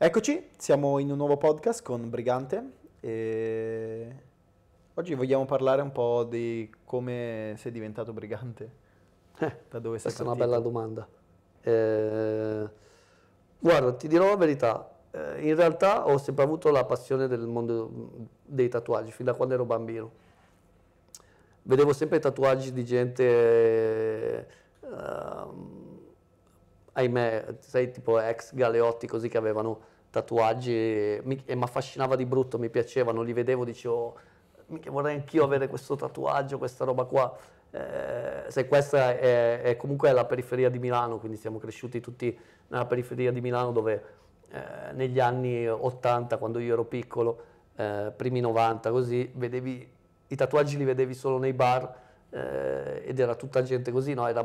Eccoci, siamo in un nuovo podcast con Brigante e oggi vogliamo parlare un po' di come sei diventato Brigante. Eh, da dove sei questa partito. è una bella domanda. Eh, guarda, ti dirò la verità, eh, in realtà ho sempre avuto la passione del mondo dei tatuaggi, fin da quando ero bambino. Vedevo sempre tatuaggi di gente... Eh, ahimè, sei tipo ex galeotti così che avevano tatuaggi e mi affascinava di brutto, mi piacevano, li vedevo, dicevo, mica vorrei anch'io avere questo tatuaggio, questa roba qua. Eh, se questa è, è comunque la periferia di Milano, quindi siamo cresciuti tutti nella periferia di Milano dove eh, negli anni 80, quando io ero piccolo, eh, primi 90 così, vedevi, i tatuaggi li vedevi solo nei bar eh, ed era tutta gente così, no? era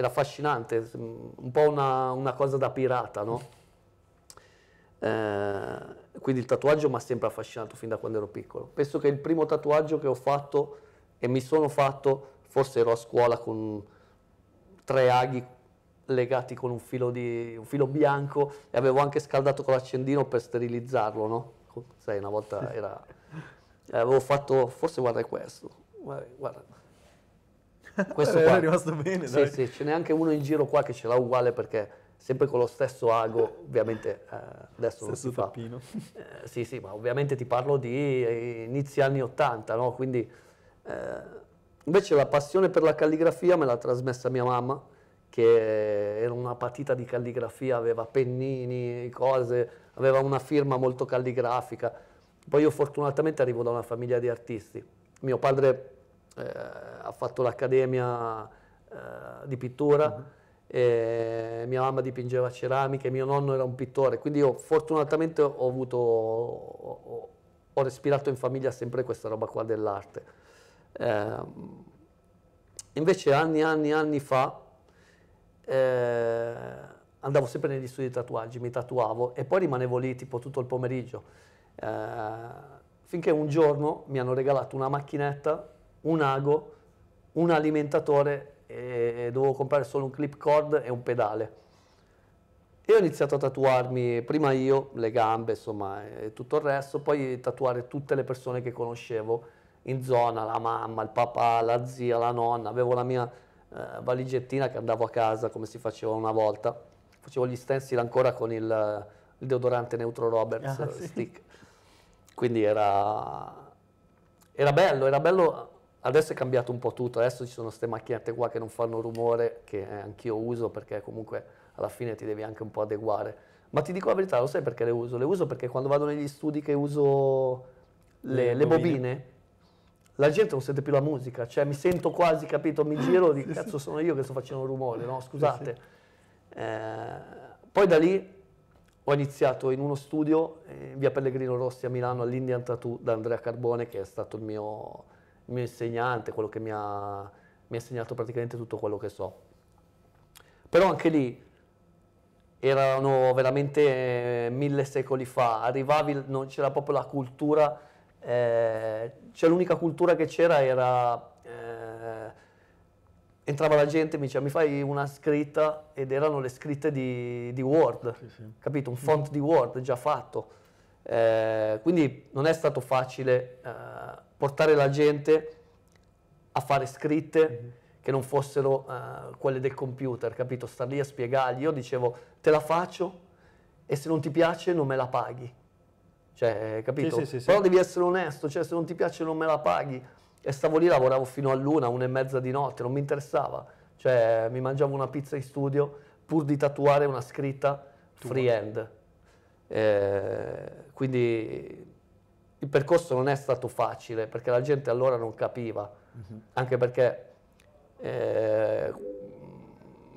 era affascinante, mm, un po' una, una cosa da pirata, no? Eh, quindi il tatuaggio mi ha sempre affascinato fin da quando ero piccolo. Penso che il primo tatuaggio che ho fatto e mi sono fatto, forse ero a scuola con tre aghi legati con un filo, di, un filo bianco e avevo anche scaldato con l'accendino per sterilizzarlo, no? Sai, una volta era... avevo fatto, forse guarda questo, guarda, guarda. Questo eh, qua. è rimasto bene. Sì, dai. sì, ce n'è anche uno in giro qua che ce l'ha uguale perché sempre con lo stesso ago, ovviamente eh, adesso stesso non si tappino. fa. Eh, sì, sì, ma ovviamente ti parlo di eh, inizi anni 80, no? Quindi eh, invece la passione per la calligrafia me l'ha trasmessa mia mamma, che era una patita di calligrafia, aveva pennini, cose, aveva una firma molto calligrafica. Poi io fortunatamente arrivo da una famiglia di artisti. Mio padre eh, ha fatto l'accademia eh, di pittura. Mm-hmm. E mia mamma dipingeva ceramiche, mio nonno era un pittore, quindi io fortunatamente ho avuto, ho, ho respirato in famiglia sempre questa roba qua dell'arte. Eh, invece anni, anni, anni fa eh, andavo sempre negli studi di tatuaggi, mi tatuavo e poi rimanevo lì tipo tutto il pomeriggio, eh, finché un giorno mi hanno regalato una macchinetta un ago, un alimentatore e dovevo comprare solo un clip cord e un pedale. E ho iniziato a tatuarmi, prima io, le gambe, insomma, e tutto il resto, poi tatuare tutte le persone che conoscevo in zona, la mamma, il papà, la zia, la nonna, avevo la mia eh, valigettina che andavo a casa come si faceva una volta, facevo gli stencil ancora con il, il deodorante Neutro Roberts ah, eh, sì. stick. Quindi era, era bello, era bello Adesso è cambiato un po' tutto, adesso ci sono queste macchinette qua che non fanno rumore, che eh, anch'io uso perché comunque alla fine ti devi anche un po' adeguare. Ma ti dico la verità, lo sai perché le uso? Le uso perché quando vado negli studi che uso le, le, le bobine, bobine la gente non sente più la musica, cioè mi sento quasi, capito, mi giro, di cazzo sono io che sto facendo rumore, no? Scusate. Eh, poi da lì ho iniziato in uno studio eh, in via Pellegrino Rossi a Milano all'Indian Tattoo da Andrea Carbone che è stato il mio mio insegnante, quello che mi ha, mi ha insegnato praticamente tutto quello che so. Però anche lì erano veramente eh, mille secoli fa, arrivavi, non c'era proprio la cultura, eh, cioè l'unica cultura che c'era era... Eh, entrava la gente e mi diceva mi fai una scritta ed erano le scritte di, di Word, sì, sì. capito? Un font di Word già fatto. Eh, quindi non è stato facile eh, portare la gente a fare scritte mm-hmm. che non fossero uh, quelle del computer, capito? Star lì a spiegargli. Io dicevo, te la faccio e se non ti piace non me la paghi. Cioè, capito? Sì, sì, sì, Però devi essere onesto, cioè se non ti piace non me la paghi. E stavo lì, lavoravo fino all'una, una e mezza di notte, non mi interessava. Cioè, mi mangiavo una pizza in studio pur di tatuare una scritta free hand. Eh, quindi il percorso non è stato facile perché la gente allora non capiva, uh-huh. anche perché eh,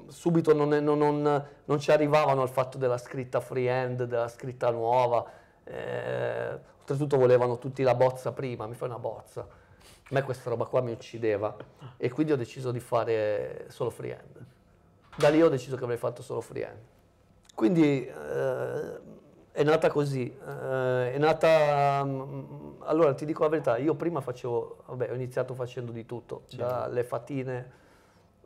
subito non, non, non, non, ci arrivavano al fatto della scritta freehand, della scritta nuova, eh, oltretutto volevano tutti la bozza prima, mi fai una bozza. A me questa roba qua mi uccideva e quindi ho deciso di fare solo freehand. Da lì ho deciso che avrei fatto solo freehand. Quindi eh, è nata così, eh, è nata... Um, allora ti dico la verità, io prima facevo, vabbè ho iniziato facendo di tutto, certo. dalle fatine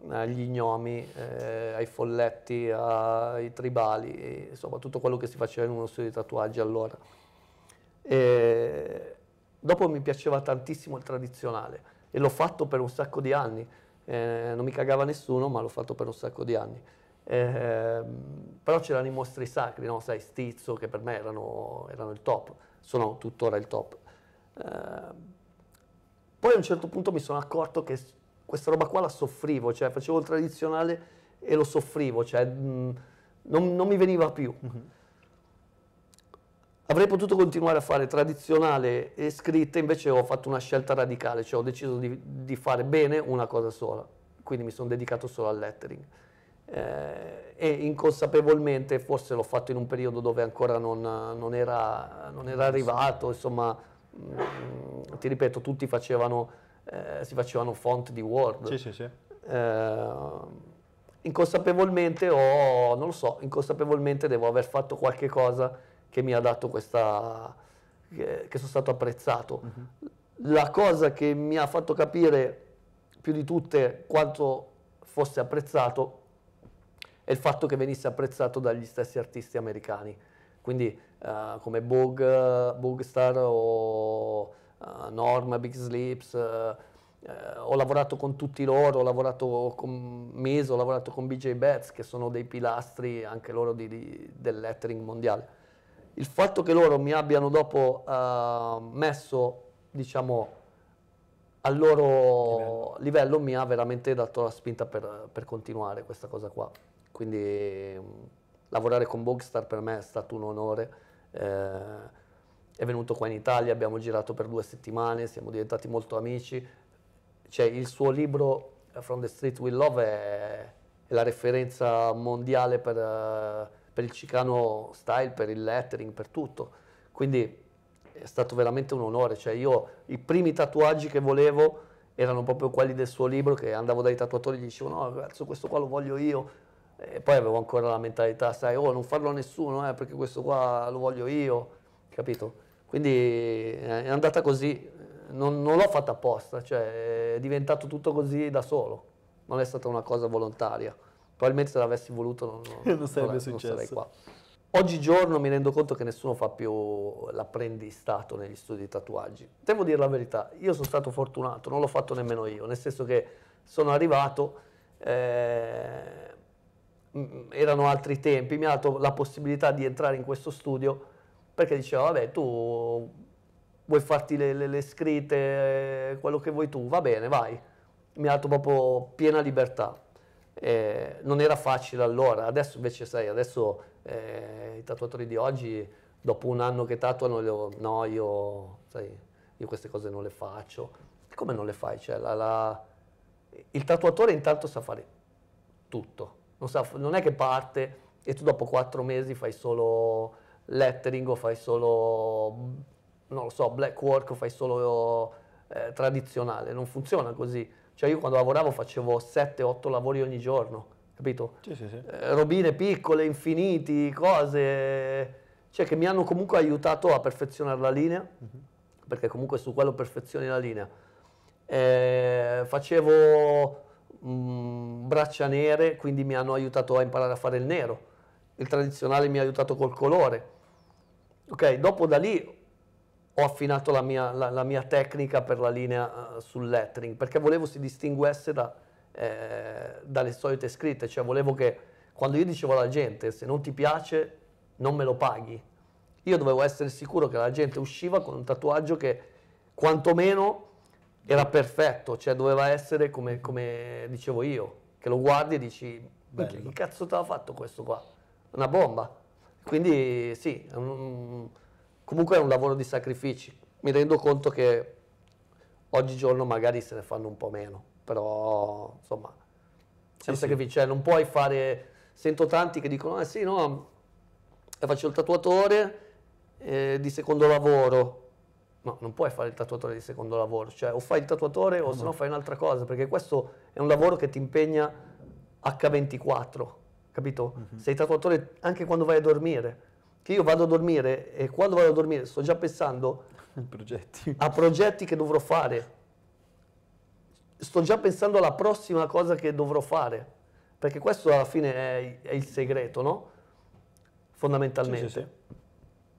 agli gnomi, eh, ai folletti, ai tribali, insomma tutto quello che si faceva in uno studio di tatuaggi allora. E dopo mi piaceva tantissimo il tradizionale e l'ho fatto per un sacco di anni, eh, non mi cagava nessuno ma l'ho fatto per un sacco di anni. Eh, però c'erano i mostri sacri, no? sai, Stizzo, che per me erano, erano il top, sono tuttora il top. Eh, poi a un certo punto mi sono accorto che questa roba qua la soffrivo, cioè facevo il tradizionale e lo soffrivo, cioè mh, mm, non, non, mi veniva più. Mm-hmm. Avrei potuto continuare a fare tradizionale e scritta, invece ho fatto una scelta radicale, cioè ho deciso di, di fare bene una cosa sola, quindi mi sono dedicato solo al lettering eh, e inconsapevolmente, forse l'ho fatto in un periodo dove ancora non, non, era, non era, arrivato, insomma, mh, mm, ti ripeto, tutti facevano, eh, si facevano font di Word. Sì, sì, sì. Eh, inconsapevolmente o, non lo so, inconsapevolmente devo aver fatto qualche cosa che mi ha dato questa, che, che sono stato apprezzato. Mm-hmm. La cosa che mi ha fatto capire più di tutte quanto fosse apprezzato e il fatto che venisse apprezzato dagli stessi artisti americani. Quindi uh, come Bogue, eh, Bogue Star o uh, Norm, Big Sleeps, uh, ho lavorato con tutti loro, ho lavorato con Meso, ho lavorato con BJ Betts, che sono dei pilastri anche loro di, di, del lettering mondiale. Il fatto che loro mi abbiano dopo messo, diciamo, al loro livello. livello. mi ha veramente dato la spinta per, per continuare questa cosa qua. Quindi mm, lavorare con Bogstar per me è stato un onore. Eh, è venuto qua in Italia, abbiamo girato per due settimane, siamo diventati molto amici. Cioè, il suo libro eh, From the Street We Love è, è la referenza mondiale per, eh, per, il Chicano style, per il lettering, per tutto. Quindi è stato veramente un onore. Cioè, io i primi tatuaggi che volevo erano proprio quelli del suo libro che andavo dai tatuatori e gli dicevo no, questo qua lo voglio io e eh, poi avevo ancora la mentalità, sai, oh non farlo a nessuno, eh, perché questo qua lo voglio io, capito? Quindi eh, è andata così, non, non l'ho fatta apposta, cioè è diventato tutto così da solo, non è stata una cosa volontaria. Probabilmente se l'avessi voluto non, non, non sarebbe non, successo. Non sarei qua. Oggigiorno mi rendo conto che nessuno fa più l'apprendistato negli studi di tatuaggi. Devo dire la verità, io sono stato fortunato, non l'ho fatto nemmeno io, nel senso che sono arrivato, eh, Mm, erano altri tempi, mi ha dato la possibilità di entrare in questo studio perché diceva, vabbè, tu vuoi farti le, le, le scritte, quello che vuoi tu, va bene, vai. Mi ha dato proprio piena libertà. Eh, non era facile allora, adesso invece sai, adesso eh, i tatuatori di oggi, dopo un anno che tatuano, io, no, io, sai, io queste cose non le faccio. Come non le fai? Cioè, la, la... Il tatuatore intanto sa fare tutto non, sa, non è che parte e tu dopo quattro mesi fai solo lettering o fai solo, non lo so, black work o fai solo eh, tradizionale, non funziona così. Cioè io quando lavoravo facevo 7-8 lavori ogni giorno, capito? Sì, sì, sì. Eh, robine piccole, infiniti, cose, cioè che mi hanno comunque aiutato a perfezionare la linea, mm-hmm. perché comunque su quello perfezioni la linea. Eh, facevo mh, mm, braccia nere, quindi mi hanno aiutato a imparare a fare il nero. Il tradizionale mi ha aiutato col colore. Ok, dopo da lì ho affinato la mia, la, la mia tecnica per la linea uh, sul lettering, perché volevo si distinguesse da, eh, dalle solite scritte, cioè volevo che quando io dicevo alla gente se non ti piace non me lo paghi, io dovevo essere sicuro che la gente usciva con un tatuaggio che quantomeno era perfetto, cioè doveva essere come, come dicevo io, che lo guardi e dici, Bello. che cazzo te l'ha fatto questo qua? Una bomba. Quindi sì, um, comunque è un lavoro di sacrifici. Mi rendo conto che oggigiorno magari se ne fanno un po' meno, però insomma, sì, un sacrificio, sì. Cioè, non puoi fare... Sento tanti che dicono, eh sì, no, eh, faccio il tatuatore eh, di secondo lavoro, no, non puoi fare il tatuatore di secondo lavoro, cioè o fai il tatuatore o no. se no esatto. fai un'altra cosa, perché questo è un lavoro che ti impegna H24, capito? Mm-hmm. Sei tatuatore anche quando vai a dormire, che io vado a dormire e quando vado a dormire sto già pensando progetti. a progetti che dovrò fare, sto già pensando alla prossima cosa che dovrò fare, perché questo alla fine è, è il segreto, no? Fondamentalmente. Sì, sì, sì.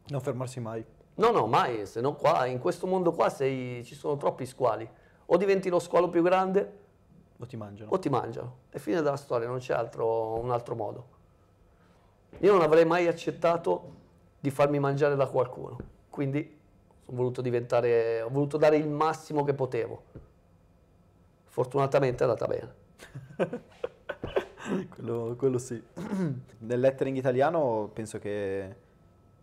Non fermarsi mai. No, no, mai, se no qua, in questo mondo qua sei, ci sono troppi squali. O diventi lo squalo più grande... O ti mangiano. O ti mangiano. È fine della storia, non c'è altro, un altro modo. Io non avrei mai accettato di farmi mangiare da qualcuno, quindi voluto diventare, ho voluto dare il massimo che potevo. Fortunatamente è andata bene. quello, quello sì. Nel lettering italiano penso che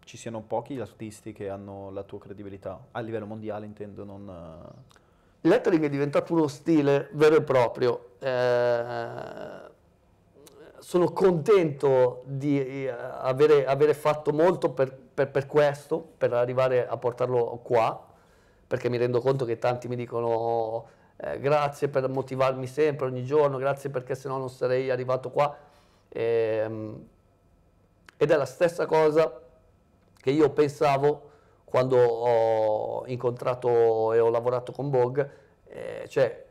ci siano pochi artisti che hanno la tua credibilità, a livello mondiale intendo, non... Eh. Lettering è diventato uno stile vero e proprio. Eh, sono contento di eh, avere, avere fatto molto per, per, per, questo, per arrivare a portarlo qua, perché mi rendo conto che tanti mi dicono eh, grazie per motivarmi sempre, ogni giorno, grazie perché sennò non sarei arrivato qua. Eh, ed è la stessa cosa che io pensavo quando ho incontrato e ho lavorato con Bog, eh, cioè,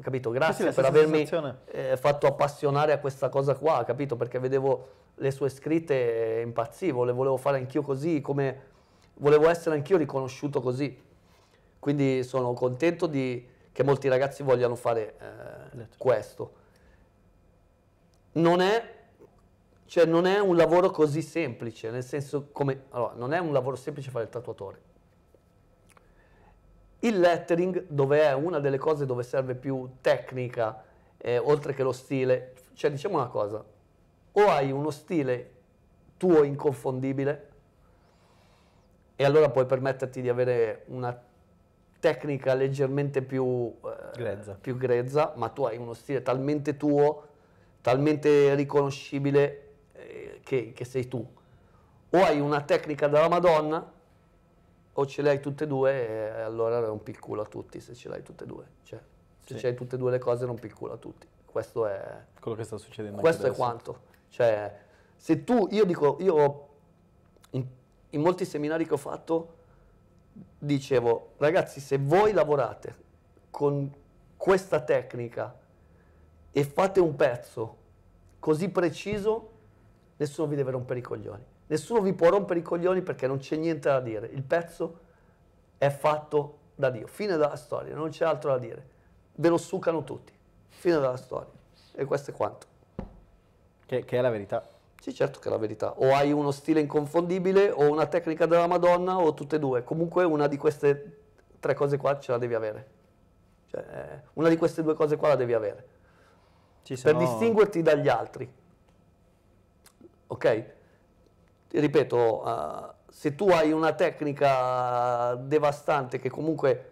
capito, grazie sì, per avermi eh, fatto appassionare a questa cosa qua, capito, perché vedevo le sue scritte impazzivo, le volevo fare anch'io così, come volevo essere anch'io riconosciuto così. Quindi sono contento di, che molti ragazzi vogliano fare eh, certo. questo. Non è cioè non è un lavoro così semplice, nel senso come... Allora, non è un lavoro semplice fare il tatuatore. Il lettering, dove è una delle cose dove serve più tecnica, eh, oltre che lo stile, cioè diciamo una cosa, o hai uno stile tuo inconfondibile, e allora puoi permetterti di avere una tecnica leggermente più, eh, grezza. più grezza, ma tu hai uno stile talmente tuo, talmente riconoscibile eh, che, che sei tu. O hai una tecnica della Madonna, o ce l'hai tutte e due, e allora rompi il culo a tutti se ce l'hai tutte e due. Cioè, se sì. ce l'hai tutte e due le cose, rompi il culo a tutti. Questo è... Quello che sta succedendo. Questo è quanto. Cioè, se tu, io dico, io in, in molti seminari che ho fatto dicevo, ragazzi, se voi lavorate con questa tecnica e fate un pezzo così preciso, nessuno vi deve rompere i coglioni. Nessuno vi può rompere i coglioni perché non c'è niente da dire. Il pezzo è fatto da Dio. Fine della storia, non c'è altro da dire. Ve lo sucano tutti. Fine della storia. E questo è quanto. Che, che è la verità. Sì, certo che è la verità. O hai uno stile inconfondibile, o una tecnica della Madonna, o tutte e due. Comunque una di queste tre cose qua ce la devi avere. Cioè, eh, una di queste due cose qua la devi avere. Ci per no... distinguerti dagli altri ok? Ripeto, uh, se tu hai una tecnica devastante che comunque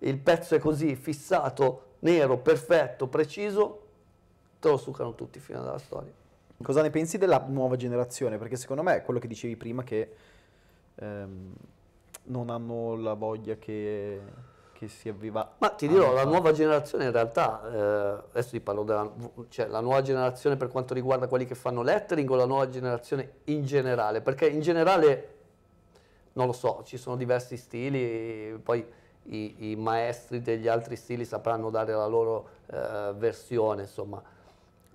il pezzo è così fissato, nero, perfetto, preciso, te lo succano tutti fino alla storia. Cosa ne pensi della nuova generazione? Perché secondo me è quello che dicevi prima che ehm, non hanno la voglia che chi si avviva. Ma ti dirò, la nuova generazione in realtà, eh, adesso ti parlo della cioè, la nuova generazione per quanto riguarda quelli che fanno lettering o la nuova generazione in generale, perché in generale, non lo so, ci sono diversi stili, poi i, i maestri degli altri stili sapranno dare la loro eh, versione, insomma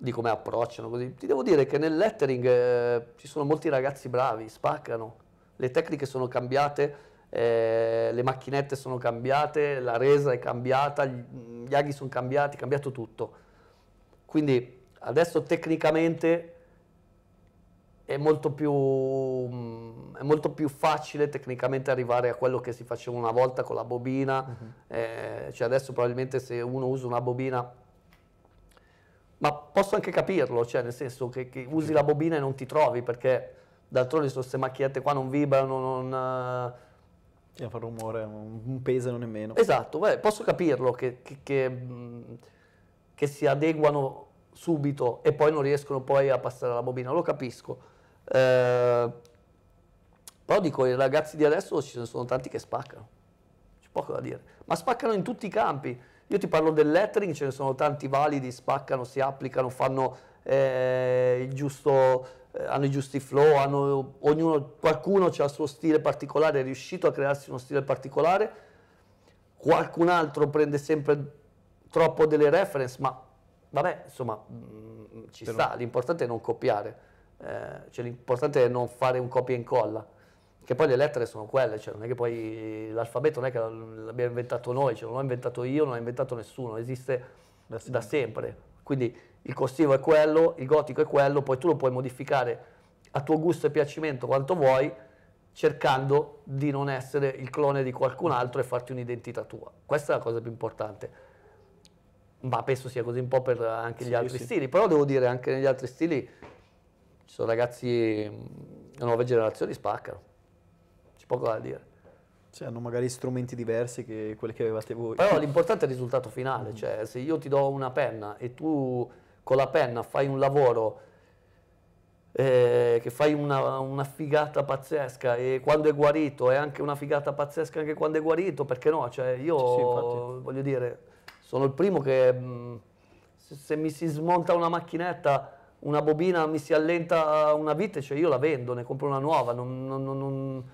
di come approcciano così. Ti devo dire che nel lettering eh, ci sono molti ragazzi bravi, spaccano, le tecniche sono cambiate, eh, le macchinette sono cambiate, la resa è cambiata, gli aghi sono cambiati, è cambiato tutto. Quindi adesso tecnicamente è molto, più, mm, è molto più, facile tecnicamente arrivare a quello che si faceva una volta con la bobina, uh-huh. eh, cioè adesso probabilmente se uno usa una bobina, ma posso anche capirlo, cioè nel senso che, che usi la bobina e non ti trovi perché d'altronde sono queste macchinette qua non vibrano, non eh, e fa rumore, un peso non è meno. Esatto, beh, posso capirlo che, che, che, che, si adeguano subito e poi non riescono poi a passare la bobina, lo capisco. Eh, però dico, i ragazzi di adesso ci sono tanti che spaccano, c'è poco da dire, ma spaccano in tutti i campi. Io ti parlo del lettering, ce ne sono tanti validi, spaccano, si applicano, fanno eh, il giusto eh, hanno i giusti flow, hanno, ognuno, qualcuno ha il suo stile particolare, è riuscito a crearsi uno stile particolare, qualcun altro prende sempre troppo delle reference, ma vabbè, insomma, mh, mm, ci Però... sta, l'importante è non copiare, eh, cioè, l'importante è non fare un copia e incolla, che poi le lettere sono quelle, cioè, non è che poi l'alfabeto non è che l'abbiamo inventato noi, cioè, non l'ho inventato io, non l'ha inventato nessuno, esiste da sempre. Da sempre. Quindi il costivo è quello, il gotico è quello, poi tu lo puoi modificare a tuo gusto e piacimento quanto vuoi, cercando di non essere il clone di qualcun altro e farti un'identità tua. Questa è la cosa più importante. Ma penso sia così un po' per anche gli sì, altri sì. stili, però devo dire anche negli altri stili ci sono ragazzi, mm, le nuove generazioni spaccano, c'è poco da dire. Sì, cioè, hanno magari strumenti diversi che quelli che avevate voi. Però l'importante è il risultato finale, cioè se io ti do una penna e tu con la penna fai un lavoro eh, che fai una, una, figata pazzesca e quando è guarito è anche una figata pazzesca anche quando è guarito, perché no? Cioè io sì, voglio dire, sono il primo che mh, mm, se, se mi si smonta una macchinetta una bobina mi si allenta una vite, cioè io la vendo, ne compro una nuova, non, non, non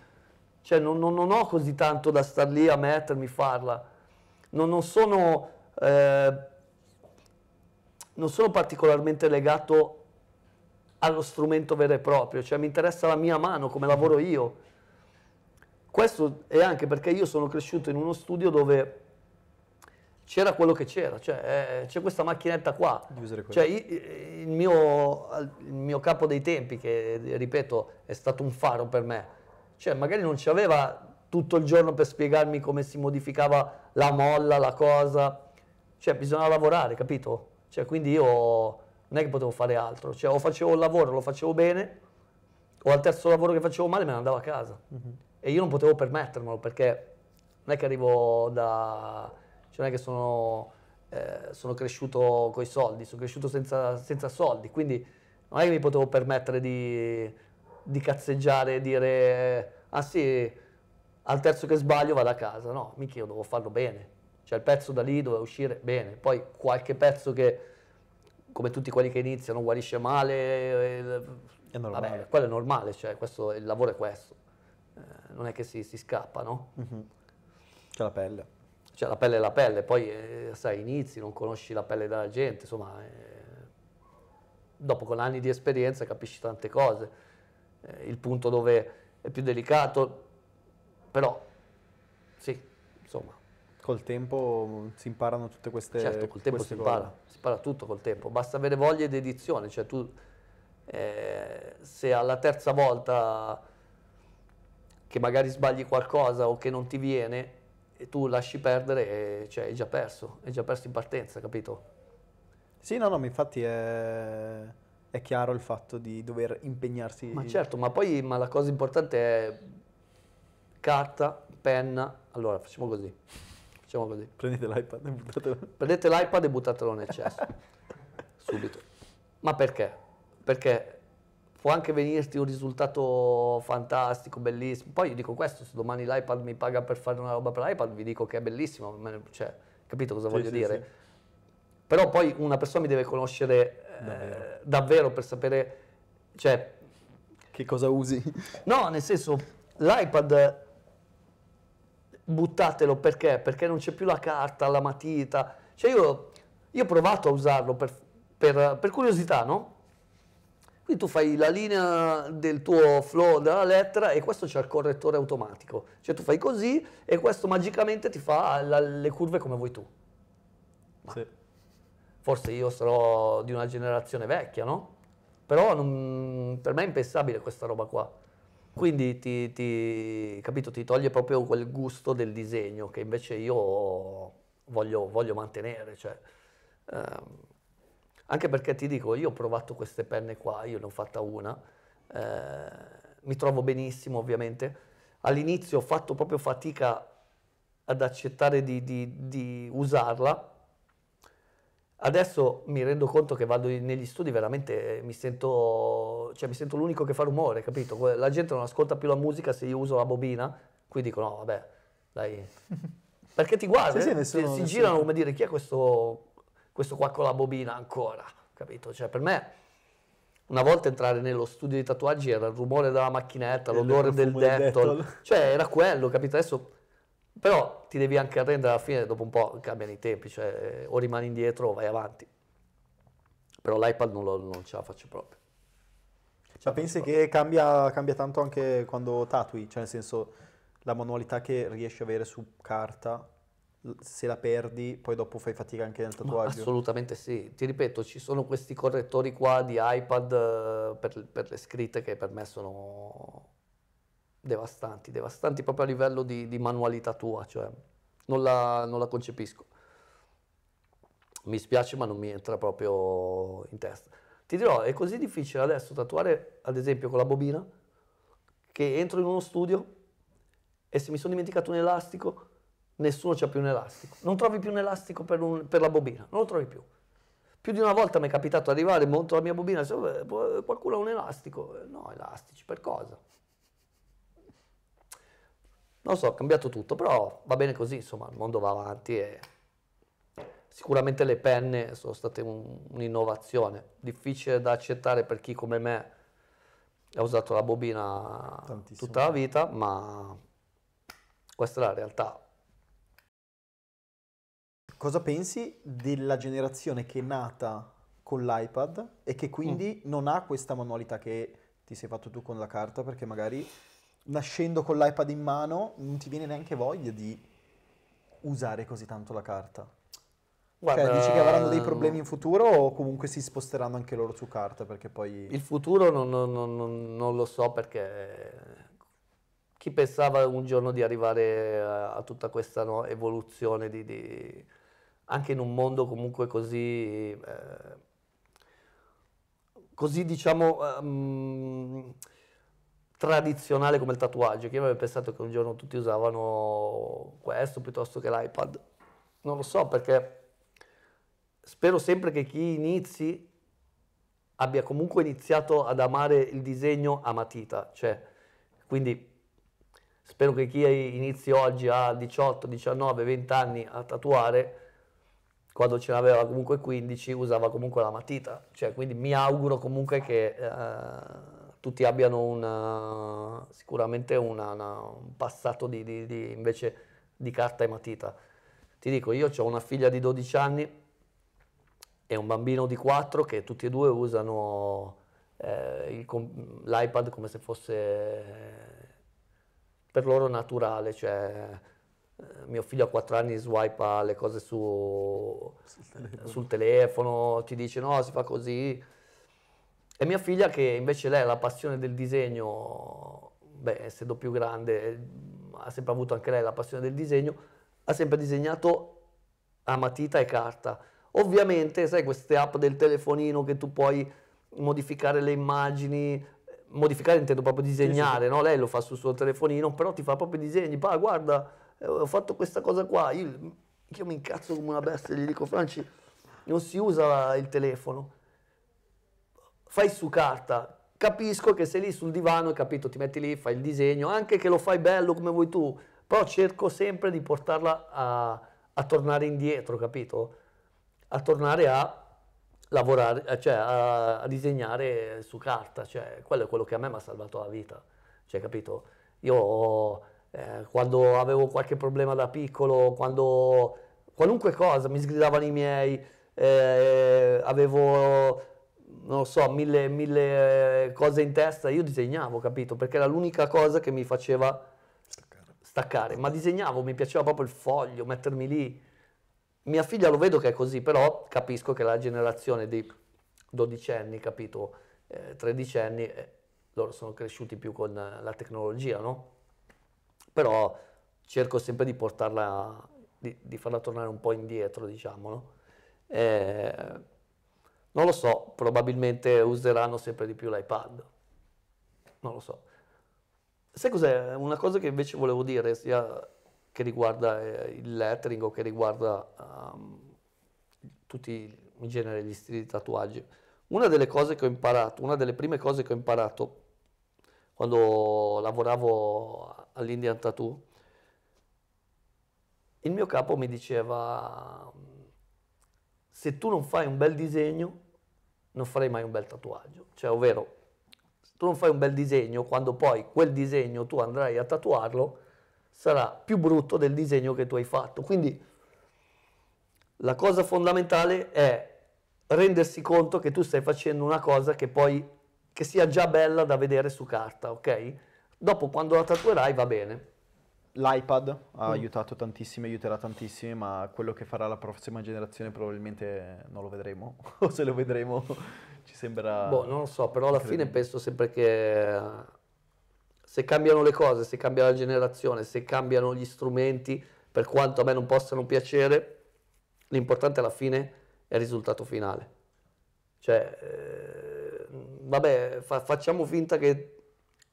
cioè non, non, non ho così tanto da star lì a mettermi, a farla. Non, non sono... Eh, non sono particolarmente legato allo strumento vero e proprio, cioè mi interessa la mia mano, come lavoro io. Questo è anche perché io sono cresciuto in uno studio dove c'era quello che c'era, cioè eh, c'è questa macchinetta qua. Cioè, il, mio, il mio capo dei tempi, che ripeto è stato un faro per me, cioè magari non ci aveva tutto il giorno per spiegarmi come si modificava la molla, la cosa, cioè bisogna lavorare, capito? Cioè, quindi io non è che potevo fare altro, cioè o facevo il lavoro, lo facevo bene, o al terzo lavoro che facevo male me ne andavo a casa. Mm-hmm. E io non potevo permettermelo perché non è che arrivo da... cioè non è che sono, eh, sono cresciuto con i soldi, sono cresciuto senza, senza soldi, quindi non è che mi potevo permettere di di cazzeggiare e dire ah sì, al terzo che sbaglio vado a casa, no, mica io devo farlo bene, cioè il pezzo da lì doveva uscire bene, poi qualche pezzo che come tutti quelli che iniziano guarisce male, è normale. Vabbè, quello è normale, cioè questo, il lavoro è questo, eh, non è che si, si scappa, no? Mm-hmm. C'è la pelle. Cioè la pelle è la pelle, poi eh, sai, inizi, non conosci la pelle della gente, insomma, eh, dopo con anni di esperienza capisci tante cose eh, il punto dove è più delicato, però sì, insomma. Col tempo mm, si imparano tutte queste cose. Certo, col tempo si impara, cose. si impara tutto col tempo, basta avere voglia ed edizione, cioè tu eh, se alla terza volta che magari sbagli qualcosa o che non ti viene e tu lasci perdere, e, eh, cioè hai già perso, hai già perso in partenza, capito? Sì, no, no, infatti è è chiaro il fatto di dover impegnarsi. Ma certo, ma poi ma la cosa importante è carta, penna. Allora, facciamo così. Facciamo così. Prendete l'iPad e buttatelo. Prendete l'iPad e buttatelo nel cesso. Subito. Ma perché? Perché può anche venirti un risultato fantastico, bellissimo. Poi io dico questo, se domani l'iPad mi paga per fare una roba per l'iPad, vi dico che è bellissimo. Cioè, capito cosa sì, voglio sì, dire? Sì. Però poi una persona mi deve conoscere davvero, eh, davvero per sapere cioè, che cosa usi. No, nel senso, l'iPad buttatelo perché? Perché non c'è più la carta, la matita. Cioè io, io ho provato a usarlo per, per, per, curiosità, no? Quindi tu fai la linea del tuo flow della lettera e questo c'è il correttore automatico. Cioè tu fai così e questo magicamente ti fa la, le curve come vuoi tu. Ma, sì forse io sarò di una generazione vecchia, no? Però non, per me è impensabile questa roba qua. Quindi ti, ti, capito, ti toglie proprio quel gusto del disegno che invece io voglio, voglio mantenere. Cioè, ehm, anche perché ti dico, io ho provato queste penne qua, io ne ho fatta una, eh, mi trovo benissimo ovviamente. All'inizio ho fatto proprio fatica ad accettare di, di, di usarla, Adesso mi rendo conto che vado negli studi veramente eh, mi sento, cioè mi sento l'unico che fa rumore, capito? La gente non ascolta più la musica se io uso la bobina, qui dico no, vabbè, dai. Perché ti guardano, sì, sì, eh, nessuno, si, girano come dire chi è questo, questo qua con la bobina ancora, capito? Cioè per me una volta entrare nello studio di tatuaggi era il rumore della macchinetta, l'odore del, del dettol, cioè era quello, capito? Adesso però ti devi anche arrendere alla fine, dopo un po' cambiano i tempi, cioè eh, o rimani indietro o vai avanti. Però l'iPad non, lo, non ce la faccio proprio. Ma cioè, pensi che cambia, cambia, tanto anche quando tatui? Cioè nel senso la manualità che riesci ad avere su carta, se la perdi poi dopo fai fatica anche nel tatuaggio? Ma assolutamente sì, ti ripeto ci sono questi correttori qua di iPad eh, per, per le scritte che per me sono devastanti, devastanti proprio a livello di, di manualità tua, cioè non la, non la, concepisco. Mi spiace ma non mi entra proprio in testa. Ti dirò, è così difficile adesso tatuare, ad esempio, con la bobina, che entro in uno studio e se mi sono dimenticato un elastico, nessuno c'ha più un elastico. Non trovi più un elastico per, un, per la bobina, non lo trovi più. Più di una volta mi è capitato di arrivare, monto la mia bobina, eh, qualcuno ha un elastico. Eh, no, elastici, per cosa? non so, ho cambiato tutto, però va bene così, insomma, il mondo va avanti e sicuramente le penne sono state un, un'innovazione, difficile da accettare per chi come me ha usato la bobina Tantissimo. tutta la vita, ma questa è la realtà. Cosa pensi della generazione che è nata con l'iPad e che quindi mm. non ha questa manualità che ti sei fatto tu con la carta perché magari nascendo con l'iPad in mano, non ti viene neanche voglia di usare così tanto la carta. Cioè, Guarda, cioè, dici che avranno dei eh, problemi in futuro o comunque si sposteranno anche loro su carta? Perché poi... Il futuro non, non, non, non lo so perché chi pensava un giorno di arrivare a, tutta questa no, evoluzione di, di... anche in un mondo comunque così... Eh, così diciamo... Um, tradizionale come il tatuaggio, che io avevo pensato che un giorno tutti usavano questo piuttosto che l'iPad. Non lo so perché spero sempre che chi inizi abbia comunque iniziato ad amare il disegno a matita, cioè, quindi spero che chi inizi oggi a 18, 19, 20 anni a tatuare, quando ce n'aveva comunque 15, usava comunque la matita, cioè, quindi mi auguro comunque che... Eh, tutti abbiano una, eh, sicuramente una, una, un passato di, di, di, invece di carta e matita. Ti dico, io ho una figlia di 12 anni e un bambino di 4 che tutti e due usano eh, l'iPad come se fosse eh, per loro naturale, cioè eh, mio figlio a 4 anni swipe le cose su, sul, telefono. sul telefono, ti dice no, si fa così, e mia figlia che invece lei ha la passione del disegno, beh, essendo più grande, ha sempre avuto anche lei la passione del disegno, ha sempre disegnato a matita e carta. Ovviamente, sai, queste app del telefonino che tu puoi modificare le immagini, modificare intendo proprio disegnare, sì, sì. No? lei lo fa sul suo telefonino, però ti fa proprio i disegni, pa guarda, eh, ho fatto questa cosa qua, io, io mi incazzo come una bestia, gli dico Franci, non si usa il telefono, fai su carta, capisco che sei lì sul divano, capito, ti metti lì, fai il disegno, anche che lo fai bello come vuoi tu, però cerco sempre di portarla a, a tornare indietro, capito? A tornare a lavorare, eh, cioè a, a, disegnare su carta, cioè quello è quello che a me mi ha salvato la vita, cioè capito? Io eh, quando avevo qualche problema da piccolo, quando qualunque cosa mi sgridavano i miei, eh, avevo non lo so, mille, mille eh, cose in testa, io disegnavo, capito? Perché era l'unica cosa che mi faceva staccare. staccare. Ma disegnavo, mi piaceva proprio il foglio, mettermi lì. Mia figlia lo vedo che è così, però capisco che la generazione di dodicenni, capito, eh, tredicenni, eh, eh, loro sono cresciuti più con la tecnologia, no? Però cerco sempre di portarla, di, di farla tornare un po' indietro, diciamo, no? Eh, non lo so, probabilmente useranno sempre di più l'iPad. Non lo so. Sai cos'è? Una cosa che invece volevo dire, sia che riguarda eh, il lettering o che riguarda um, tutti in genere gli stili di tatuaggi. Una delle cose che ho imparato, una delle prime cose che ho imparato quando lavoravo all'Indian Tattoo, il mio capo mi diceva se tu non fai un bel disegno non farei mai un bel tatuaggio. Cioè, ovvero, se tu non fai un bel disegno, quando poi quel disegno tu andrai a tatuarlo, sarà più brutto del disegno che tu hai fatto. Quindi la cosa fondamentale è rendersi conto che tu stai facendo una cosa che poi che sia già bella da vedere su carta, ok? Dopo quando la tatuerai va bene. L'iPad ha mm. aiutato tantissimi, aiuterà tantissimo, ma quello che farà la prossima generazione probabilmente non lo vedremo, o se lo vedremo ci sembra... Boh, non lo so, però alla fine penso sempre che se cambiano le cose, se cambia la generazione, se cambiano gli strumenti, per quanto a me non possano piacere, l'importante alla fine è il risultato finale. Cioè, eh, vabbè, fa- facciamo finta che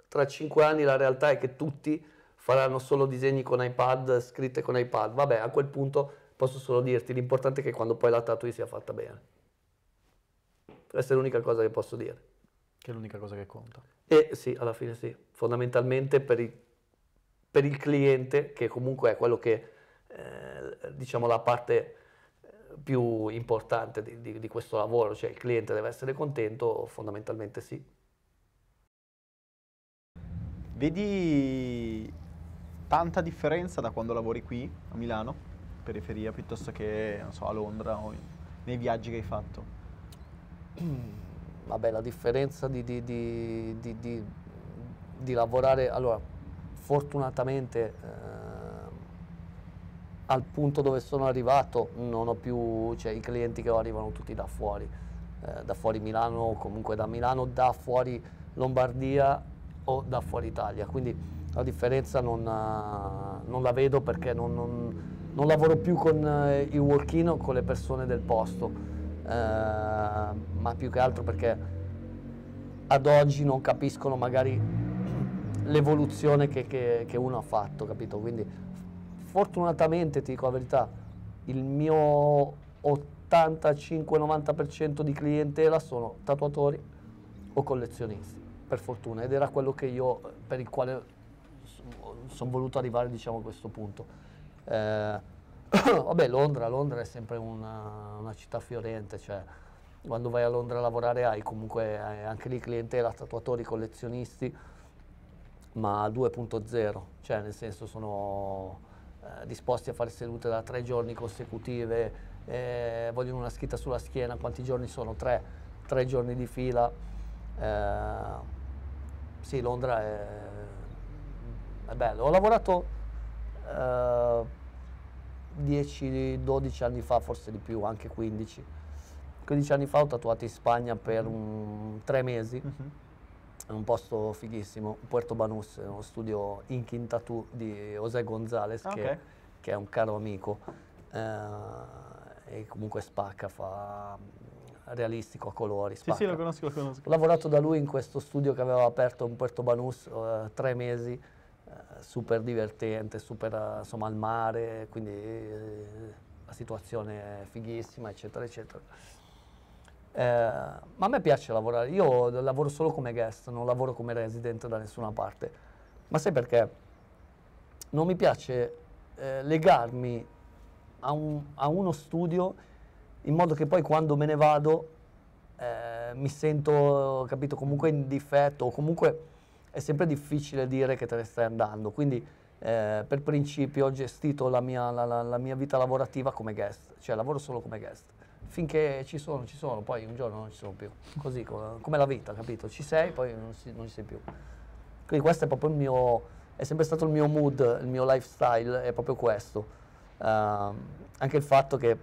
tra cinque anni la realtà è che tutti faranno solo disegni con iPad, scritte con iPad, vabbè, a quel punto posso solo dirti, l'importante è che quando poi la tatui sia fatta bene. Questa è l'unica cosa che posso dire. Che è l'unica cosa che conta. E sì, alla fine sì, fondamentalmente per il, per il cliente, che comunque è quello che, eh, diciamo, la parte eh, più importante di, di, di questo lavoro, cioè il cliente deve essere contento, fondamentalmente sì. Vedi tanta differenza da quando lavori qui a Milano, periferia, piuttosto che so, a Londra o in, nei viaggi che hai fatto? Mm, vabbè, la differenza di, di, di, di lavorare, allora, fortunatamente eh, al punto dove sono arrivato non ho più, cioè i clienti che arrivano tutti da fuori, eh, da fuori Milano, comunque da Milano, da fuori Lombardia o da fuori Italia, quindi la differenza non, eh, non la vedo perché non, non, non, lavoro più con eh, il o con le persone del posto, eh, ma più che altro perché ad oggi non capiscono magari l'evoluzione che, che, che uno ha fatto, capito? Quindi fortunatamente, ti dico la verità, il mio 85-90% di clientela sono tatuatori o collezionisti, per fortuna, ed era quello che io, per il quale sono voluto arrivare diciamo, a questo punto. Eh, vabbè, Londra, Londra, è sempre una, una città fiorente, cioè, quando vai a Londra a lavorare hai comunque anche lì clientela, tatuatori, collezionisti, ma 2.0, cioè nel senso sono eh, disposti a fare sedute da tre giorni consecutive, eh, vogliono una scritta sulla schiena, quanti giorni sono? Tre, tre giorni di fila. Eh, sì, Londra è è bello. Ho lavorato eh, 10-12 anni fa, forse di più, anche 15. 15 anni fa ho tatuato in Spagna per un, tre mesi, in uh -huh. un posto fighissimo, Puerto Banús, uno studio Inkin Tattoo di José González, ah, okay. che, che, è un caro amico. Eh, e comunque spacca, fa realistico a colori. Spacca. Sì, sì, lo conosco, lo conosco. Ho lavorato da lui in questo studio che aveva aperto in Puerto Banús eh, tre mesi eh, super divertente, super eh, insomma al mare, quindi eh, la situazione è fighissima, eccetera, eccetera. Eh, ma a me piace lavorare, io lavoro solo come guest, non lavoro come resident da nessuna parte, ma sai perché? Non mi piace eh, legarmi a, un, a, uno studio in modo che poi quando me ne vado eh, mi sento, capito, comunque in difetto o comunque è sempre difficile dire che te ne stai andando. Quindi eh, per principio ho gestito la mia, la, la, la mia, vita lavorativa come guest, cioè lavoro solo come guest. Finché ci sono, ci sono, poi un giorno non ci sono più. Così come la vita, capito? Ci sei, poi non, si, non ci sei più. Quindi questo è proprio il mio, è sempre stato il mio mood, il mio lifestyle, è proprio questo. Uh, anche il fatto che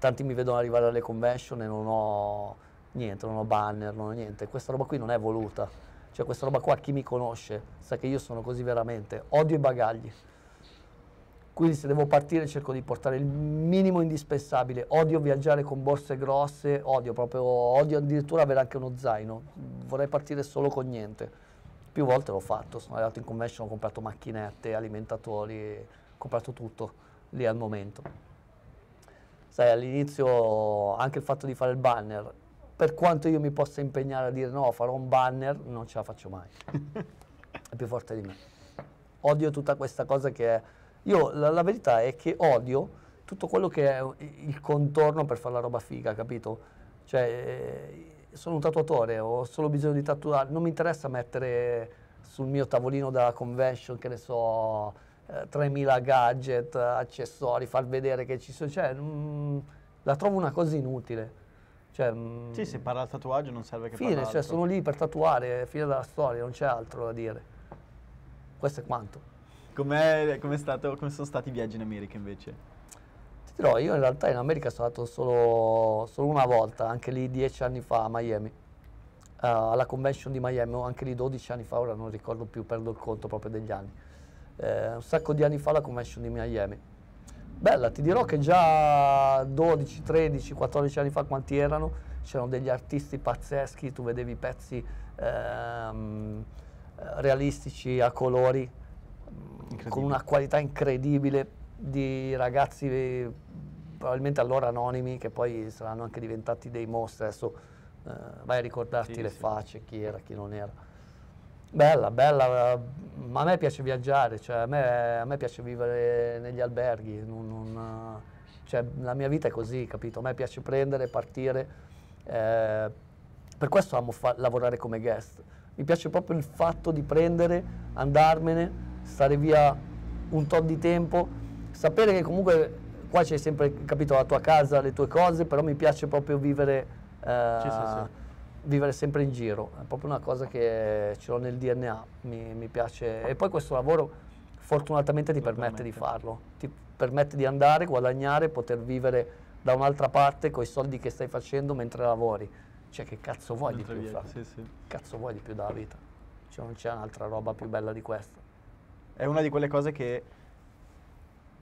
tanti mi vedono arrivare alle convention e non ho niente, non ho banner, non ho niente. Questa roba qui non è voluta cioè questa roba qua chi mi conosce sa che io sono così veramente, odio i bagagli. Quindi se devo partire cerco di portare il minimo indispensabile. Odio viaggiare con borse grosse, odio proprio, odio addirittura avere anche uno zaino. Vorrei partire solo con niente. Più volte l'ho fatto, sono arrivato in convention, ho comprato macchinette, alimentatori, ho comprato tutto lì al momento. Sai, all'inizio anche il fatto di fare il banner per quanto io mi possa impegnare a dire no, farò un banner, non ce la faccio mai. è più forte di me. Odio tutta questa cosa che è... Io la, la verità è che odio tutto quello che è il contorno per fare la roba figa, capito? Cioè, eh, sono un tatuatore, ho solo bisogno di tatuare, non mi interessa mettere sul mio tavolino della convention, che ne so, 3000 eh, gadget, accessori, far vedere che ci sono, cioè, mh, mm, la trovo una cosa inutile. Cioè, sì, mm, se parla al tatuaggio non serve che fine, cioè, sono lì per tatuare, è fine della storia, non c'è altro da dire. Questo è quanto. Com'è, com'è stato, come sono stati i viaggi in America invece? Ti dirò, io in realtà in America sono stato solo, solo una volta, anche lì dieci anni fa a Miami, uh, alla convention di Miami, o anche lì dodici anni fa, ora non ricordo più, perdo il conto proprio degli anni. Uh, un sacco di anni fa alla convention di Miami Bella, ti dirò che già 12, 13, 14 anni fa, quanti erano, c'erano degli artisti pazzeschi, tu vedevi pezzi ehm, eh, realistici a colori, con una qualità incredibile di ragazzi probabilmente allora anonimi che poi saranno anche diventati dei mostri. Adesso eh, vai a ricordarti sì, le sì. facce, chi era, chi non era. Bella, bella, ma a me piace viaggiare, cioè a, me, a me piace vivere negli alberghi, non, non, cioè la mia vita è così, capito? A me piace prendere, partire, eh, per questo amo fa- lavorare come guest, mi piace proprio il fatto di prendere, andarmene, stare via un tot di tempo, sapere che comunque qua c'è sempre, capito, la tua casa, le tue cose, però mi piace proprio vivere... Eh, sì, sì, sì vivere sempre in giro, è proprio una cosa che ce l'ho nel DNA, mi, mi piace. E poi questo lavoro fortunatamente ti permette di farlo, ti permette di andare, guadagnare, poter vivere da un'altra parte con i soldi che stai facendo mentre lavori. Cioè che cazzo vuoi mentre di più? Via, sì, sì. Cazzo vuoi di più dalla vita? Cioè non c'è un'altra roba più bella di questa. È una di quelle cose che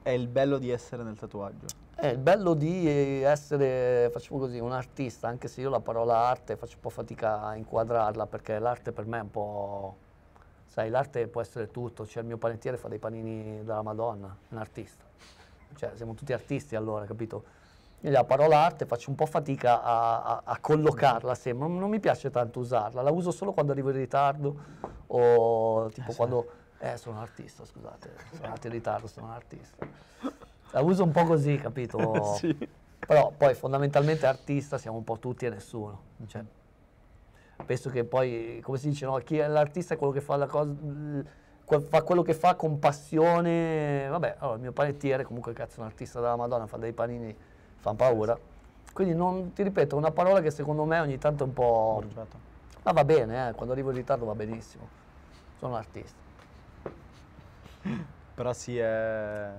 è il bello di essere nel tatuaggio è il bello di essere, facciamo così, un artista, anche se io la parola arte faccio un po' fatica a inquadrarla perché l'arte per me è un po'... Sai, l'arte può essere tutto, cioè il mio panettiere fa dei panini della Madonna, un artista. Cioè, siamo tutti artisti allora, capito? la parola arte faccio un po' fatica a, a, a collocarla sempre, non, non, mi piace tanto usarla, la uso solo quando arrivo in ritardo o tipo eh, quando... Eh, sono un artista, scusate, sono andato in ritardo, sono un artista. La uso un po' così, capito? sì. Però poi fondamentalmente artista siamo un po' tutti e nessuno. Cioè, penso che poi, come si dice, no? Chi è l'artista è quello che fa la cosa... Mm, fa quello che fa con passione. Vabbè, allora il mio panettiere, comunque cazzo, è un artista della Madonna, fa dei panini, fa paura. Quindi non, ti ripeto, è una parola che secondo me ogni tanto è un po'. Borgiato. Ma va bene, eh? quando arrivo in ritardo va benissimo. Sono un artista. Però si è.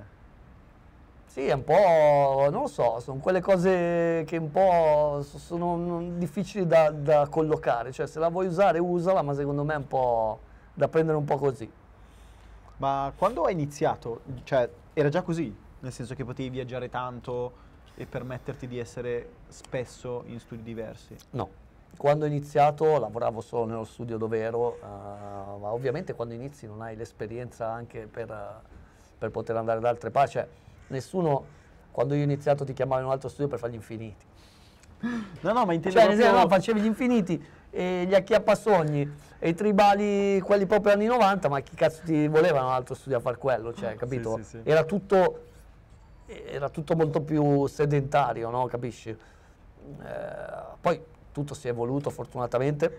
Sì, è un po', non lo so, sono quelle cose che un po' sono difficili da, da collocare, cioè se la vuoi usare usala, ma secondo me è un po' da prendere un po' così. Ma quando hai iniziato, cioè era già così, nel senso che potevi viaggiare tanto e permetterti di essere spesso in studi diversi? No, quando ho iniziato lavoravo solo nello studio dove ero, uh, ma ovviamente quando inizi non hai l'esperienza anche per, uh, per poter andare da altre parti, cioè, nessuno quando io ho iniziato ti chiamava in un altro studio per fare gli infiniti. No, no, ma intendevo... Cioè, no, facevi gli infiniti, e gli acchiappasogni e i tribali, quelli proprio anni 90, ma chi cazzo ti voleva in un altro studio a far quello, cioè, ah, capito? Sì, sì, sì. Era, tutto, era tutto... molto più sedentario, no? Capisci? Eh, poi tutto si è evoluto fortunatamente.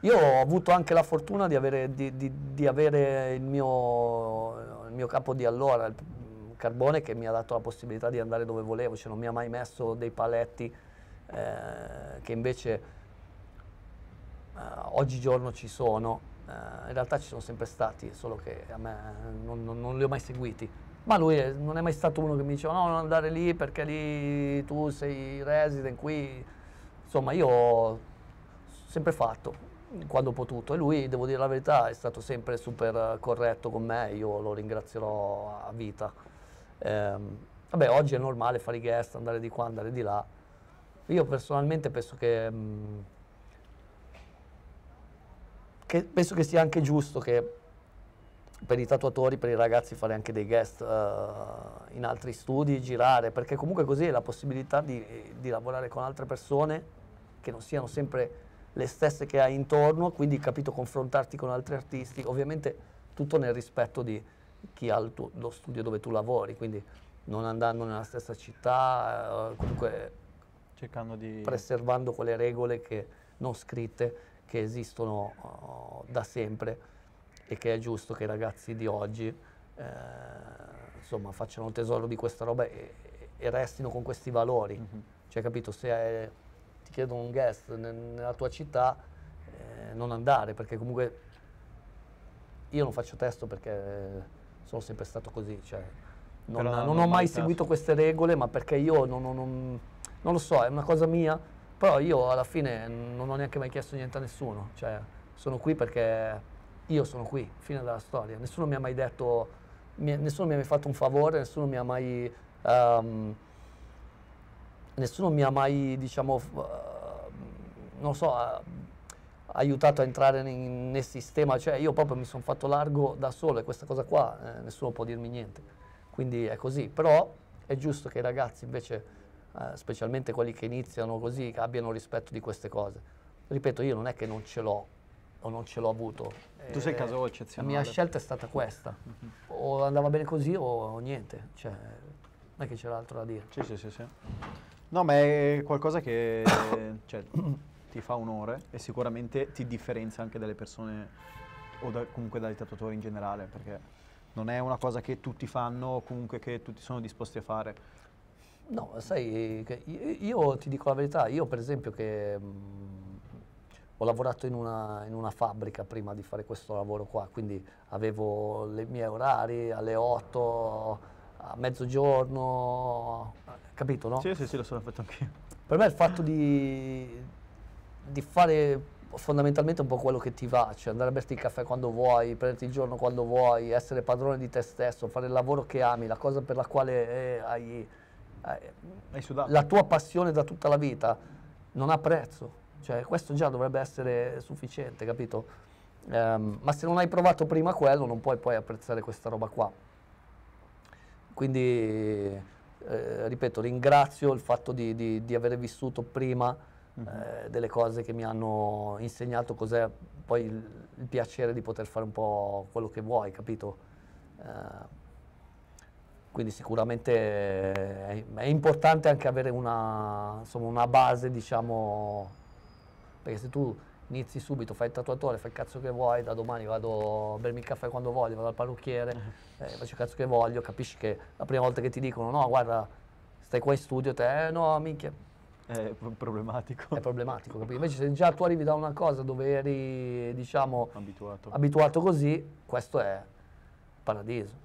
Io ho avuto anche la fortuna di avere, di, di, di avere il, mio, il, mio, capo di allora, il, carbone che mi ha dato la possibilità di andare dove volevo, cioè non mi ha mai messo dei paletti eh, che invece eh, oggigiorno ci sono. Eh, in realtà ci sono sempre stati, solo che a me non, non, non li ho mai seguiti. Ma lui non è mai stato uno che mi diceva no, non andare lì perché lì tu sei resident qui. Insomma, io ho sempre fatto quando ho potuto e lui, devo dire la verità, è stato sempre super corretto con me, io lo ringrazierò a vita. Ehm, vabbè, oggi è normale fare i guest, andare di qua, andare di là. Io personalmente penso che, mh, mm, che, penso che sia anche giusto che per i tatuatori, per i ragazzi fare anche dei guest uh, in altri studi, girare, perché comunque così è la possibilità di, di lavorare con altre persone che non siano sempre le stesse che hai intorno, quindi capito confrontarti con altri artisti, ovviamente tutto nel rispetto di, chi ha tuo, lo studio dove tu lavori, quindi non andando nella stessa città, eh, comunque cercando di... preservando quelle regole che, non scritte che esistono uh, da sempre e che è giusto che i ragazzi di oggi eh, insomma, facciano tesoro di questa roba e, e restino con questi valori. Mm -hmm. Cioè, capito, se è, eh, ti chiedono un guest nella tua città, eh, non andare, perché comunque io non faccio testo perché sono sempre stato così. Cioè, non, non, non ho mai seguito queste regole, ma perché io non, non, lo so, è una cosa mia, però io alla fine non ho neanche mai chiesto niente a nessuno. Cioè, sono qui perché io sono qui, fine della storia. Nessuno mi ha mai detto, mi, nessuno mi ha mai fatto un favore, nessuno mi ha mai... Um, nessuno mi ha mai, diciamo, uh, non so, uh, aiutato a entrare in, nel sistema, cioè io proprio mi sono fatto largo da solo e questa cosa qua eh, nessuno può dirmi niente, quindi è così, però è giusto che i ragazzi invece, eh, specialmente quelli che iniziano così, abbiano rispetto di queste cose. Ripeto, io non è che non ce l'ho o non ce l'ho avuto. Tu sei il caso eh, eccezionale. La mia scelta è stata questa, mhm. o andava bene così o niente, cioè, non è che c'era altro da dire. Sì, sì, sì. sì. No, ma è qualcosa che... Cioè, ti fa onore e sicuramente ti differenzia anche dalle persone o da, comunque dai tatuatori in generale, perché non è una cosa che tutti fanno o comunque che tutti sono disposti a fare. No, sai, io ti dico la verità, io per esempio che mh, mm, ho lavorato in una, in una, fabbrica prima di fare questo lavoro qua, quindi avevo le mie orari alle 8, a mezzogiorno, capito no? Sì, sì, sì, lo sono fatto anch'io. Per me il fatto di, di fare fondamentalmente un po' quello che ti va, cioè andare a berti il caffè quando vuoi, prenderti il giorno quando vuoi, essere padrone di te stesso, fare il lavoro che ami, la cosa per la quale eh, hai, eh, hai la tua passione da tutta la vita non ha prezzo. Cioè, questo già dovrebbe essere sufficiente, capito? Um, ma se non hai provato prima quello, non puoi poi apprezzare questa roba qua. Quindi, eh, ripeto, ringrazio il fatto di, di, di aver vissuto prima Mhm. Eh, delle cose che mi hanno insegnato cos'è poi il, il, piacere di poter fare un po' quello che vuoi, capito? Eh, quindi sicuramente è, è, importante anche avere una, insomma, una base, diciamo, perché se tu inizi subito, fai il tatuatore, fai il cazzo che vuoi, da domani vado a bermi il caffè quando voglio, vado al parrucchiere, eh, eh faccio il cazzo che voglio, capisci che la prima volta che ti dicono no guarda stai qua in studio, te eh, no minchia, è problematico. È problematico, capito? Invece se già tu arrivi da una cosa dove eri, diciamo, abituato, abituato così, questo è paradiso.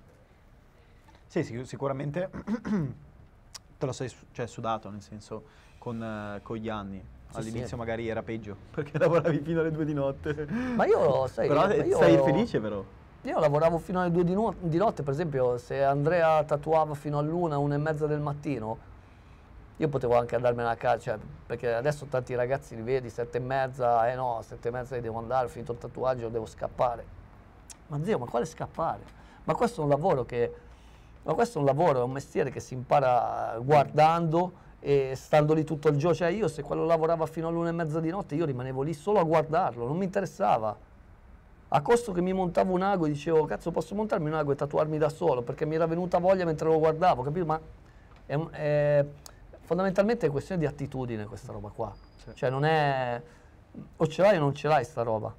Sì, sì sicuramente te lo sei cioè, sudato, nel senso, con, uh, con gli anni. All'inizio sì, sì. magari era peggio, perché lavoravi fino alle due di notte. Ma io, sai... però io, sei io, felice però. Io lavoravo fino alle due di, no di, notte, per esempio, se Andrea tatuava fino all'una, una e mezza del mattino, io potevo anche andarmene a casa, cioè, perché adesso tanti ragazzi li vedi, sette e mezza, eh no, sette e mezza devo andare, ho finito il tatuaggio, devo scappare. Ma zio, ma quale scappare? Ma questo è un lavoro che, ma questo è un lavoro, è un mestiere che si impara guardando e stando lì tutto il giorno. Cioè io se quello lavorava fino all'una e mezza di notte, io rimanevo lì solo a guardarlo, non mi interessava. A costo che mi montavo un ago e dicevo, cazzo posso montarmi un ago e tatuarmi da solo, perché mi era venuta voglia mentre lo guardavo, capito? Ma è, è fondamentalmente è questione di attitudine questa roba qua. Sì. Cioè non è o ce l'hai o non ce l'hai sta roba.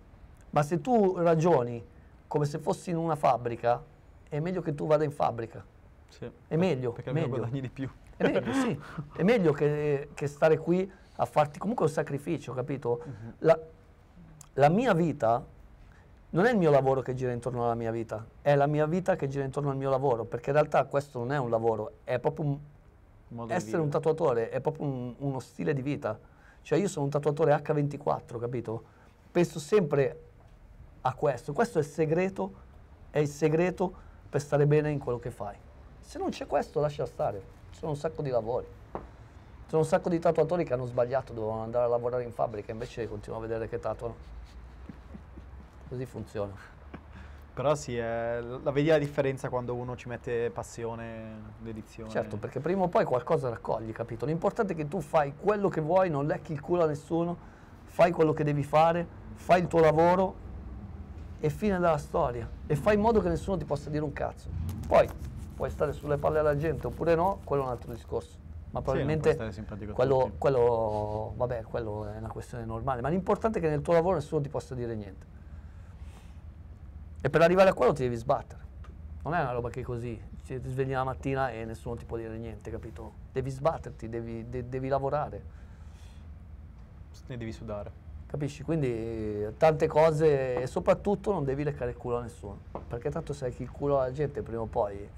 Ma se tu ragioni come se fossi in una fabbrica, è meglio che tu vada in fabbrica. Sì. È meglio. Perché meglio. guadagni di più. È meglio, sì. È meglio che, che, stare qui a farti comunque un sacrificio, capito? Uh-huh. La, la mia vita non è il mio lavoro che gira intorno alla mia vita, è la mia vita che gira intorno al mio lavoro, perché in realtà questo non è un lavoro, è proprio un, essere un tatuatore è proprio un, uno stile di vita. Cioè io sono un tatuatore H24, capito? Penso sempre a questo. Questo è il segreto, è il segreto per stare bene in quello che fai. Se non c'è questo lascia stare. Ci sono un sacco di lavori. Ci sono un sacco di tatuatori che hanno sbagliato, dovevano andare a lavorare in fabbrica, invece continuano a vedere che tatuano. Così funziona. Però sì, è, la vedi la differenza quando uno ci mette passione, dedizione. Certo, perché prima o poi qualcosa raccogli, capito? L'importante è che tu fai quello che vuoi, non lecchi il culo a nessuno, fai quello che devi fare, fai il tuo lavoro e fine della storia. E fai in modo che nessuno ti possa dire un cazzo. Poi puoi stare sulle palle alla gente oppure no, quello è un altro discorso ma probabilmente sì, quello, quello, vabbè, quello è una questione normale, ma l'importante è che nel tuo lavoro nessuno ti possa dire niente. E per arrivare a quello ti devi sbattere. Non è una roba che è così, ti svegli la mattina e nessuno ti può dire niente, capito? Devi sbatterti, devi, de- devi lavorare. Ne devi sudare. Capisci? Quindi eh, tante cose e soprattutto non devi leccare il culo a nessuno. Perché tanto sai che il culo alla gente prima o poi eh,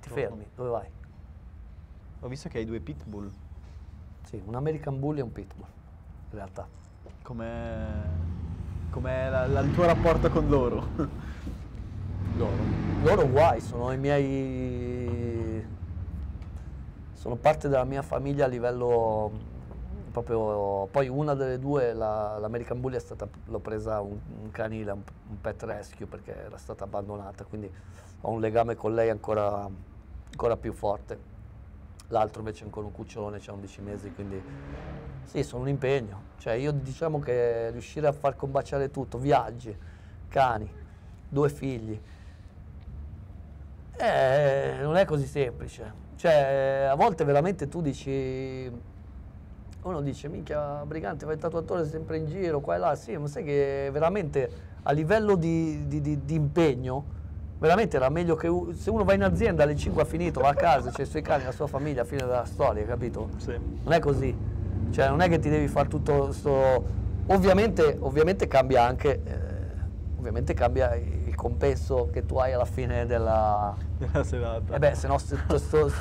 ti Torno. fermi. Dove vai? Ho visto che hai due pitbull. Sì, un American Bull e un pitbull, in realtà. Com'è, com'è la, la, il tuo rapporto con loro? Loro? Loro guai, sono i miei... sono parte della mia famiglia a livello proprio... Poi una delle due, l'American la, Bully, stata... l'ho presa un, un canile, un, un, pet rescue, perché era stata abbandonata, quindi ho un legame con lei ancora, ancora più forte. L'altro invece è ancora un cucciolone, c'ha 11 mesi, quindi sì, sono un impegno. Cioè io diciamo che riuscire a far combaciare tutto, viaggi, cani, due figli, eh, non è così semplice. Cioè, a volte veramente tu dici... Uno dice, minchia, Brigante, fai il tatuatore sempre in giro, qua e là. Sì, ma sai che veramente a livello di, di, di, di impegno veramente era meglio che se uno va in azienda alle 5 ha finito, va a casa, c'è i suoi cani, la sua famiglia, fine della storia, capito? Sì. Non è così. Cioè non è che ti devi fare tutto questo... Ovviamente, ovviamente cambia anche... Eh, ovviamente cambia il compenso che tu hai alla fine della, della serata. E eh beh, se no sto,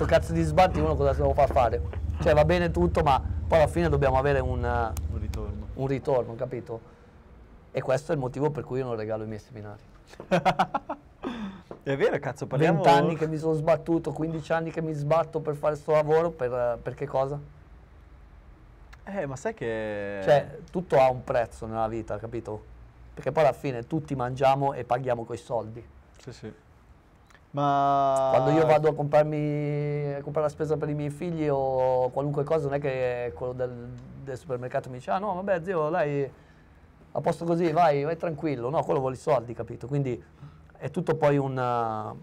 cazzo di sbatti uno cosa se lo fa fare? Cioè va bene tutto, ma poi alla fine dobbiamo avere un, un, ritorno. un ritorno, capito? E questo è il motivo per cui io non regalo i miei seminari. È vero, cazzo, parliamo... 20 anni che mi sono sbattuto, 15 anni che mi sbatto per fare questo lavoro, per, per, che cosa? Eh, ma sai che... Cioè, tutto ha un prezzo nella vita, capito? perché poi alla fine tutti mangiamo e paghiamo coi soldi. Sì, sì. Ma... Quando io vado a, comprarmi, a comprare la spesa per i miei figli o qualunque cosa, non è che quello del, del supermercato mi dice, ah no, vabbè zio, lei a posto così, vai, vai tranquillo, no, quello vuole i soldi, capito? Quindi è tutto poi un...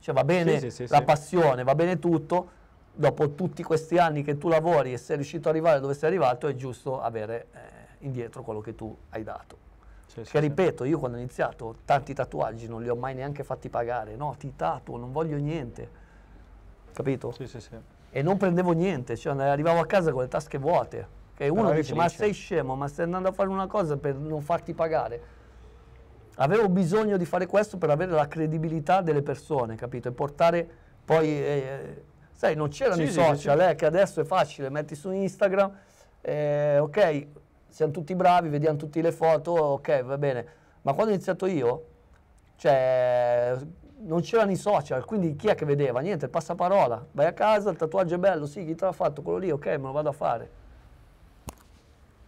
cioè va bene sì, sì, sì, la passione, va bene tutto, dopo tutti questi anni che tu lavori e sei riuscito ad arrivare dove sei arrivato, è giusto avere eh, indietro quello che tu hai dato. Sì, che ripeto, io quando ho iniziato tanti tatuaggi non li ho mai neanche fatti pagare, no, ti tatuo, non voglio niente, capito? Sì, sì, sì. E non prendevo niente, cioè arrivavo a casa con le tasche vuote, che uno dice felice. ma sei scemo, ma stai andando a fare una cosa per non farti pagare. Avevo bisogno di fare questo per avere la credibilità delle persone, capito? E portare poi... Eh, sai, non c'erano sì, i social, sì, sì. Eh, che adesso è facile, metti su Instagram, eh, ok, siamo tutti bravi, vediamo tutte le foto, ok, va bene. Ma quando ho iniziato io, cioè, non c'erano i social, quindi chi è che vedeva? Niente, il passaparola. Vai a casa, il tatuaggio è bello, sì, chi te l'ha fatto? Quello lì, ok, me lo vado a fare.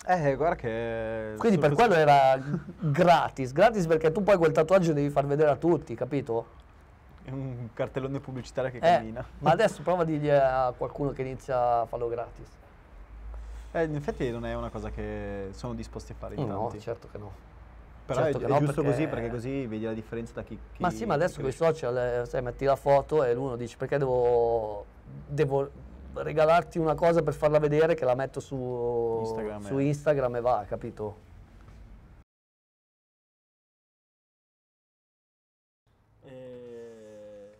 Eh, guarda che... Quindi per quello era gratis, gratis perché tu poi quel tatuaggio devi far vedere a tutti, capito? È un cartellone pubblicitario che eh, cammina. Ma adesso prova a dirgli a qualcuno che inizia a farlo gratis. Eh, in effetti non è una cosa che sono disposti a fare in no, tanti. No, certo che no. Però certo è, che è no, giusto perché... così, perché così vedi la differenza da chi... chi ma sì, ma adesso con i social, eh, sai, metti la foto e l'uno dice perché devo, devo regalarti una cosa per farla vedere che la metto su Instagram, su eh. Instagram e va, capito? Eh.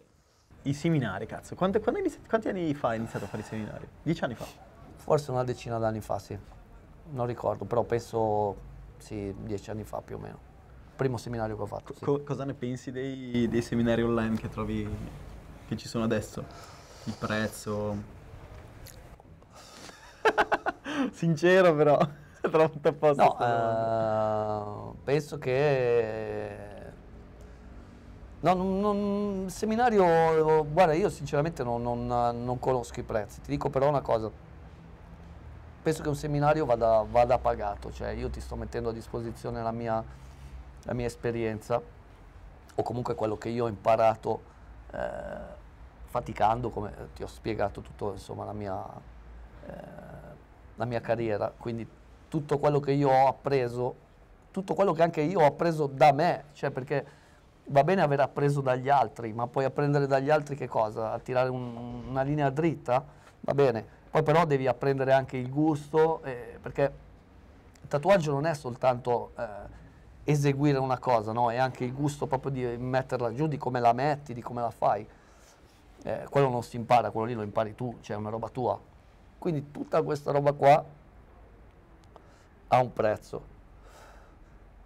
I seminari, cazzo. Quanti, quando quanti anni fa hai iniziato a fare i seminari? Dieci anni fa forse una decina d'anni fa, sì, non ricordo, però penso sì, dieci anni fa più o meno, primo seminario che ho fatto. Sì. Co- cosa ne pensi dei, dei, seminari online che trovi, che ci sono adesso? Il prezzo? Sincero però, trovo tutto a posto. No, eh, penso che No, non, seminario, guarda, io sinceramente non, non, non, conosco i prezzi, ti dico però una cosa, penso che un seminario vada, vada pagato, cioè io ti sto mettendo a disposizione la mia, la mia esperienza o comunque quello che io ho imparato eh, faticando, come eh, ti ho spiegato tutto la, mia, eh, la mia carriera, quindi tutto quello che io ho appreso, tutto quello che anche io ho appreso da me, cioè perché va bene aver appreso dagli altri, ma poi apprendere dagli altri che cosa? A tirare un, una linea dritta? Va bene, poi però devi apprendere anche il gusto, eh, perché il tatuaggio non è soltanto eh, eseguire una cosa, no? è anche il gusto proprio di metterla giù, di come la metti, di come la fai. Eh, quello non si impara, quello lì lo impari tu, cioè è una roba tua. Quindi tutta questa roba qua ha un prezzo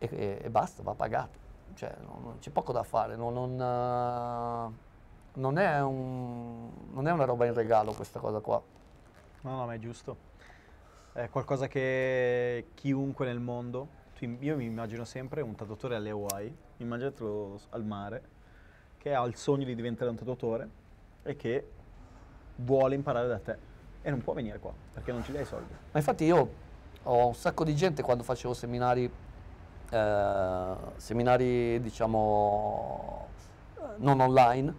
e, e, e basta, va pagato. Cioè, non, non, c'è poco da fare, non, eh, non, uh, è un, non è una roba in regalo questa cosa qua. No, no, ma è giusto. È qualcosa che chiunque nel mondo, io mi immagino sempre un tatuatore alle Hawaii, immaginatelo al mare, che ha il sogno di diventare un tatuatore e che vuole imparare da te e non può venire qua perché non ci dai soldi. Ma infatti io ho un sacco di gente quando facevo seminari, eh, seminari diciamo eh, non online,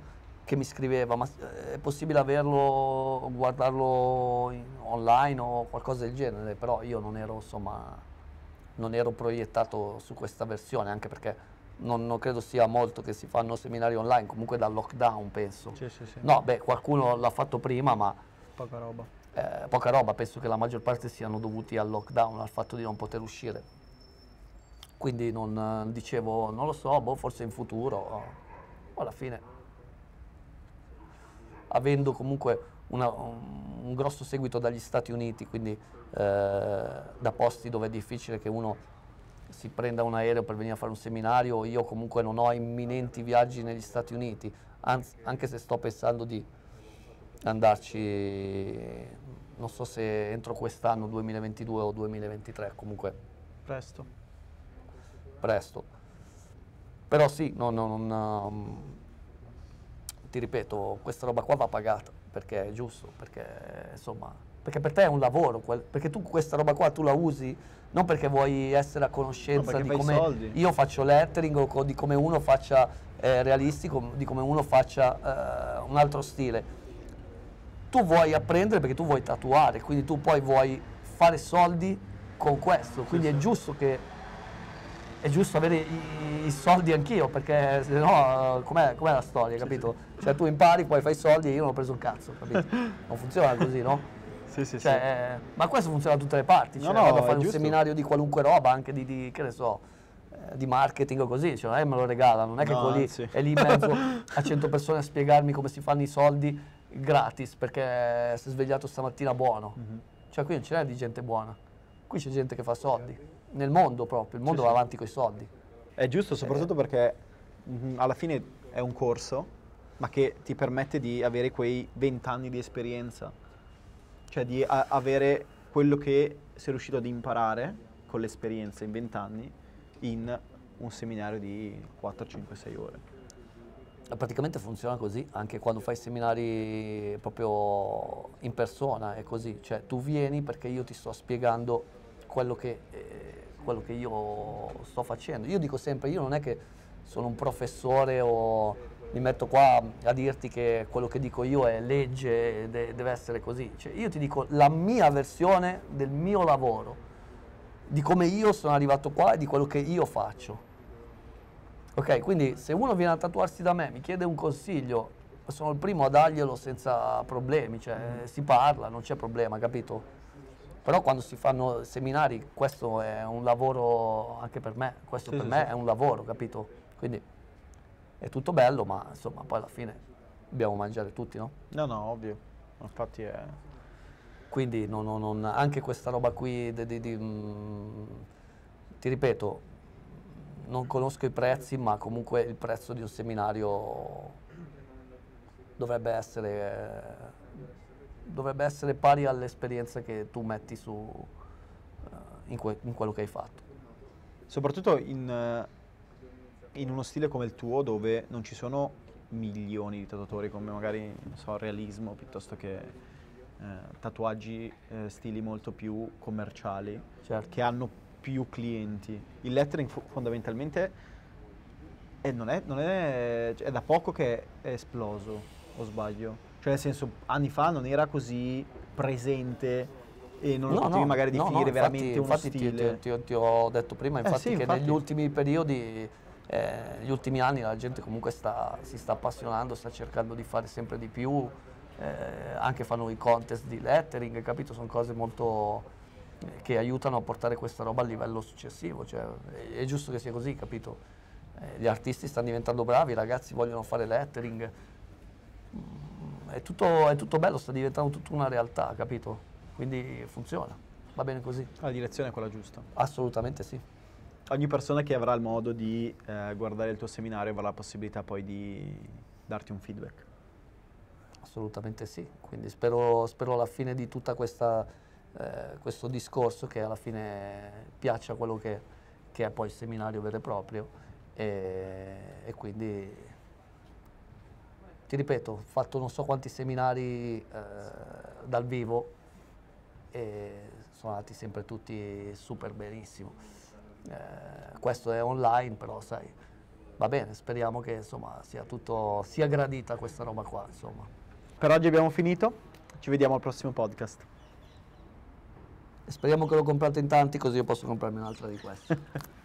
che mi scriveva, ma eh, è possibile averlo, guardarlo in, online o qualcosa del genere, però io non ero, insomma, non ero proiettato su questa versione, anche perché non, non, credo sia molto che si fanno seminari online, comunque dal lockdown penso. Sì, sì, sì. No, beh, qualcuno l'ha fatto prima, ma... Poca roba. Eh, poca roba, penso che la maggior parte siano dovuti al lockdown, al fatto di non poter uscire. Quindi non dicevo, non lo so, boh, forse in futuro, alla fine avendo comunque una, un grosso seguito dagli Stati Uniti, quindi eh, da posti dove è difficile che uno si prenda un aereo per venire a fare un seminario, io comunque non ho imminenti viaggi negli Stati Uniti, anzi, anche se sto pensando di andarci, non so se entro quest'anno 2022 o 2023, comunque. Presto. Presto. Però sì, no, no, non... Um, ti ripeto, questa roba qua va pagata perché è giusto, perché insomma, perché per te è un lavoro, perché tu questa roba qua tu la usi non perché vuoi essere a conoscenza di come io faccio lettering o di come uno faccia eh, realistico, di come uno faccia eh, un altro stile. Tu vuoi apprendere perché tu vuoi tatuare, quindi tu poi vuoi fare soldi con questo, quindi sì, è giusto che è giusto avere i, i soldi anch'io, perché se no com'è, com la storia, capito? Cioè tu impari, poi fai i soldi e io non ho preso un cazzo, capito? Non funziona così, no? Sì, sì, cioè, sì. Eh, ma questo funziona da tutte le parti, cioè, no, no, vado a fare un seminario di qualunque roba, anche di, di che ne so, eh, di marketing o così, cioè non è che me lo regala, non è che no, lì, è lì in mezzo a 100 persone a spiegarmi come si fanno i soldi gratis perché si è svegliato stamattina buono. Mm -hmm. Cioè qui non ce n'è di gente buona, qui c'è gente che fa soldi nel mondo proprio, il mondo sì, va avanti con i soldi. È giusto, soprattutto eh. perché mh, alla fine è un corso, ma che ti permette di avere quei 20 anni di esperienza, cioè di avere quello che sei riuscito ad imparare con l'esperienza in 20 anni in un seminario di 4, 5, 6 ore. Praticamente funziona così anche quando fai seminari proprio in persona, è così, cioè tu vieni perché io ti sto spiegando quello che... Eh, quello che io sto facendo. Io dico sempre, io non è che sono un professore o mi metto qua a dirti che quello che dico io è legge, e deve essere così. Cioè, io ti dico la mia versione del mio lavoro, di come io sono arrivato qua e di quello che io faccio. Ok, quindi se uno viene a tatuarsi da me, mi chiede un consiglio, sono il primo a darglielo senza problemi, cioè mm. si parla, non c'è problema, capito? Però quando si fanno seminari, questo è un lavoro anche per me, questo sì, per sì, me sì. è un lavoro, capito? Quindi è tutto bello, ma insomma poi alla fine dobbiamo mangiare tutti, no? No, no, ovvio, infatti è... Quindi non, non, non, anche questa roba qui, di, di, di, mh, mm, ti ripeto, non conosco i prezzi, ma comunque il prezzo di un seminario dovrebbe essere... Eh, dovrebbe essere pari all'esperienza che tu metti su, uh, in, que in, quello che hai fatto. Soprattutto in, uh, in, uno stile come il tuo dove non ci sono milioni di tatuatori come magari so, realismo piuttosto che eh, tatuaggi eh, stili molto più commerciali certo. che hanno più clienti. Il lettering fondamentalmente è, eh, non è, non è, cioè, è da poco che è esploso, o sbaglio? Cioè, nel senso, anni fa non era così presente e non no, lo potevi no, magari definire no, no, veramente infatti, infatti ti, ti, ti, ho detto prima eh, infatti eh sì, che negli ultimi periodi eh, negli ultimi anni la gente comunque sta, si sta appassionando sta cercando di fare sempre di più eh, anche fanno i contest di lettering capito sono cose molto eh, che aiutano a portare questa roba a livello successivo cioè, è, è, giusto che sia così capito eh, gli artisti stanno diventando bravi i ragazzi vogliono fare lettering è tutto, è tutto bello, sta diventando tutta una realtà, capito? Quindi funziona, va bene così. La direzione è quella giusta? Assolutamente sì. Ogni persona che avrà il modo di eh, guardare il tuo seminario avrà la possibilità poi di darti un feedback. Assolutamente sì, quindi spero, spero alla fine di tutto Eh, questo discorso che alla fine piaccia quello che, che, è poi il seminario vero e proprio e, e quindi ti ripeto, ho fatto non so quanti seminari eh, dal vivo e sono andati sempre tutti super benissimo. Eh, questo è online, però sai, va bene, speriamo che insomma, sia, tutto, sia gradita questa roba qua. Insomma. Per oggi abbiamo finito, ci vediamo al prossimo podcast. Speriamo che lo comprate in tanti così io posso comprarmi un'altra di queste.